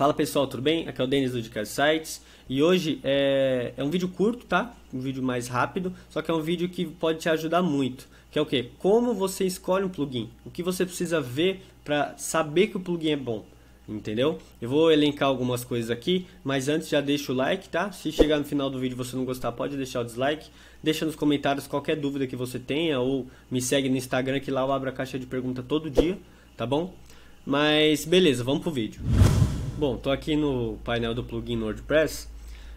Fala pessoal, tudo bem? Aqui é o Denis do Dicas Sites e hoje é, é um vídeo curto, tá? Um vídeo mais rápido, só que é um vídeo que pode te ajudar muito. Que é o que? Como você escolhe um plugin? O que você precisa ver para saber que o plugin é bom? Entendeu? Eu vou elencar algumas coisas aqui, mas antes já deixa o like, tá? Se chegar no final do vídeo e você não gostar, pode deixar o dislike. Deixa nos comentários qualquer dúvida que você tenha ou me segue no Instagram que lá eu abro a caixa de pergunta todo dia, tá bom? Mas beleza, vamos pro vídeo. Bom, estou aqui no painel do plugin WordPress.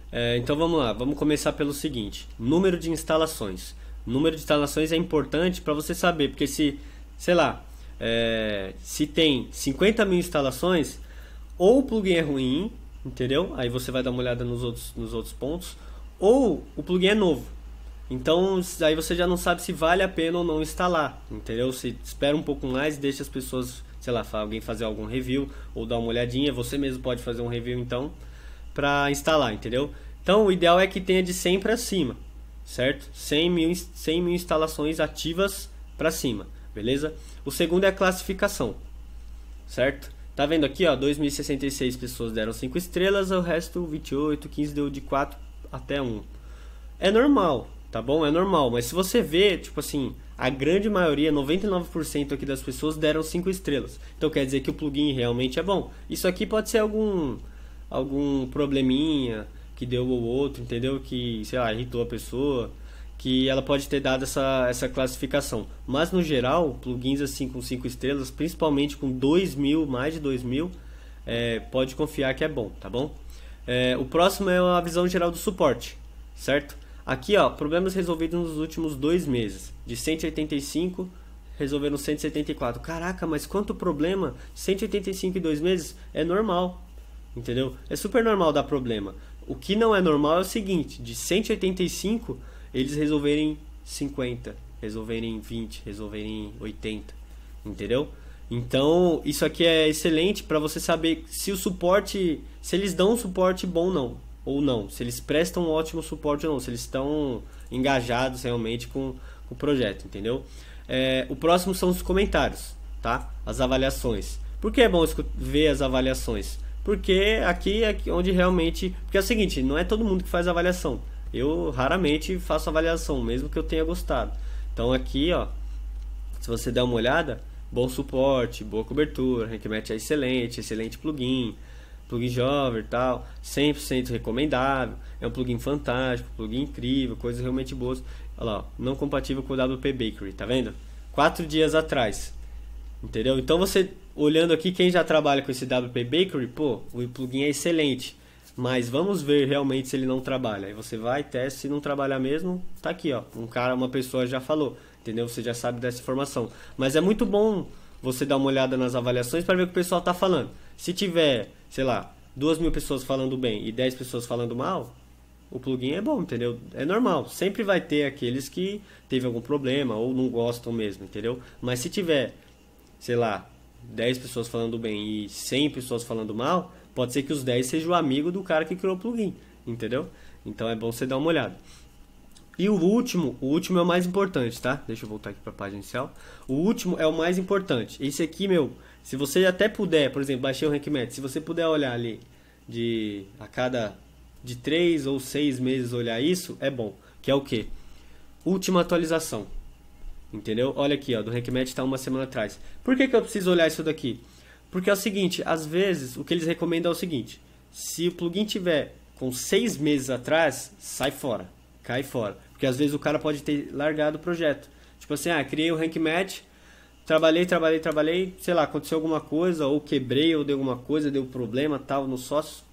É, então vamos lá, vamos começar pelo seguinte: número de instalações. Número de instalações é importante para você saber, porque se, sei lá, é, se tem 50 mil instalações, ou o plugin é ruim, entendeu? Aí você vai dar uma olhada nos outros, nos outros pontos, ou o plugin é novo. Então aí você já não sabe se vale a pena ou não instalar, entendeu? Se espera um pouco mais, e deixa as pessoas sei lá, alguém fazer algum review ou dar uma olhadinha, você mesmo pode fazer um review então para instalar, entendeu? Então o ideal é que tenha de 100 para cima, certo? 100 mil, 100 mil instalações ativas para cima, beleza? O segundo é a classificação, certo? Tá vendo aqui, ó, 2066 pessoas deram 5 estrelas, o resto 28, 15 deu de 4 até 1. É normal, tá bom? É normal, mas se você vê, tipo assim, a grande maioria, 99% aqui das pessoas deram 5 estrelas. Então quer dizer que o plugin realmente é bom. Isso aqui pode ser algum algum probleminha que deu ou outro, entendeu? Que, sei lá, irritou a pessoa, que ela pode ter dado essa, essa classificação. Mas no geral, plugins assim com 5 estrelas, principalmente com 2 mil, mais de 2 mil, é, pode confiar que é bom, tá bom? É, o próximo é a visão geral do suporte, certo? Aqui, ó, problemas resolvidos nos últimos dois meses. De 185, resolveram 174. Caraca, mas quanto problema? 185 em dois meses é normal, entendeu? É super normal dar problema. O que não é normal é o seguinte, de 185, eles resolverem 50, resolverem 20, resolverem 80, entendeu? Então, isso aqui é excelente para você saber se o suporte, se eles dão um suporte bom ou não ou não, se eles prestam um ótimo suporte ou não, se eles estão engajados realmente com, com o projeto, entendeu? É, o próximo são os comentários, tá? As avaliações. Por que é bom ver as avaliações? Porque aqui é onde realmente. Porque é o seguinte, não é todo mundo que faz avaliação. Eu raramente faço avaliação, mesmo que eu tenha gostado. Então aqui, ó, se você der uma olhada, bom suporte, boa cobertura, Rank é excelente, excelente plugin, plugin jovem e tal, 100% recomendável, é um plugin fantástico, plugin incrível, coisas realmente boas. Olha lá, não compatível com o WP Bakery, tá vendo? Quatro dias atrás, entendeu? Então você, olhando aqui, quem já trabalha com esse WP Bakery, pô, o plugin é excelente, mas vamos ver realmente se ele não trabalha. Aí você vai, testa, se não trabalhar mesmo, tá aqui, ó, um cara, uma pessoa já falou, entendeu? Você já sabe dessa informação. Mas é muito bom você dar uma olhada nas avaliações para ver o que o pessoal tá falando. Se tiver sei lá, duas mil pessoas falando bem e 10 pessoas falando mal, o plugin é bom, entendeu? É normal. Sempre vai ter aqueles que teve algum problema ou não gostam mesmo, entendeu? Mas se tiver, sei lá, 10 pessoas falando bem e 100 pessoas falando mal, pode ser que os 10 sejam o amigo do cara que criou o plugin, entendeu? Então é bom você dar uma olhada. E o último, o último é o mais importante, tá? Deixa eu voltar aqui para a página inicial. O último é o mais importante. Esse aqui, meu, se você até puder, por exemplo, baixei o RankMed, se você puder olhar ali de a cada de 3 ou 6 meses olhar isso, é bom. Que é o que? Última atualização. Entendeu? Olha aqui, ó, do RankMed está uma semana atrás. Por que, que eu preciso olhar isso daqui? Porque é o seguinte, às vezes o que eles recomendam é o seguinte: se o plugin tiver com 6 meses atrás, sai fora Cai fora. Porque às vezes o cara pode ter largado o projeto. Tipo assim, ah, criei o Rank Match, trabalhei, trabalhei, trabalhei, sei lá, aconteceu alguma coisa, ou quebrei, ou deu alguma coisa, deu problema tal no sócio,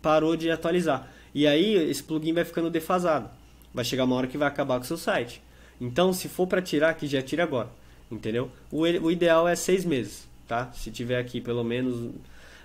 parou de atualizar. E aí esse plugin vai ficando defasado. Vai chegar uma hora que vai acabar com o seu site. Então, se for para tirar, que já tira agora, entendeu? O, o ideal é seis meses, tá? Se tiver aqui pelo menos,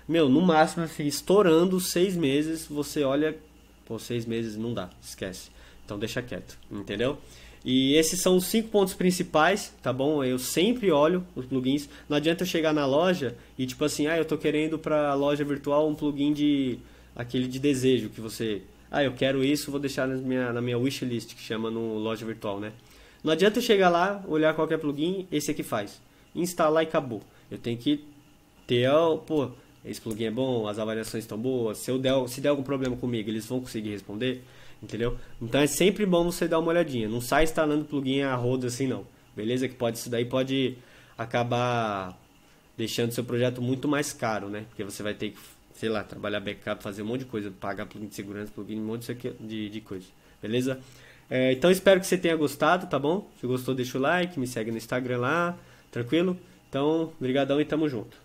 meu, no máximo, assim, estourando seis meses, você olha, pô, seis meses não dá, esquece. Então deixa quieto, entendeu? E esses são os cinco pontos principais, tá bom? Eu sempre olho os plugins. Não adianta eu chegar na loja e tipo assim, ah, eu tô querendo para loja virtual um plugin de aquele de desejo que você, ah, eu quero isso, vou deixar na minha na minha wishlist que chama no loja virtual, né? Não adianta eu chegar lá, olhar qualquer plugin, esse aqui faz. Instalar e acabou. Eu tenho que ter, pô, esse plugin é bom, as avaliações estão boas. Se eu der, se der algum problema comigo, eles vão conseguir responder entendeu? Então é sempre bom você dar uma olhadinha. Não sai instalando plugin a roda assim não. Beleza? Que pode isso daí pode acabar deixando seu projeto muito mais caro, né? Porque você vai ter que, sei lá, trabalhar backup, fazer um monte de coisa, pagar plugin de segurança, plugin, um monte de, de coisa. Beleza? É, então espero que você tenha gostado, tá bom? Se gostou, deixa o like, me segue no Instagram lá, tranquilo? Então, brigadão e tamo junto.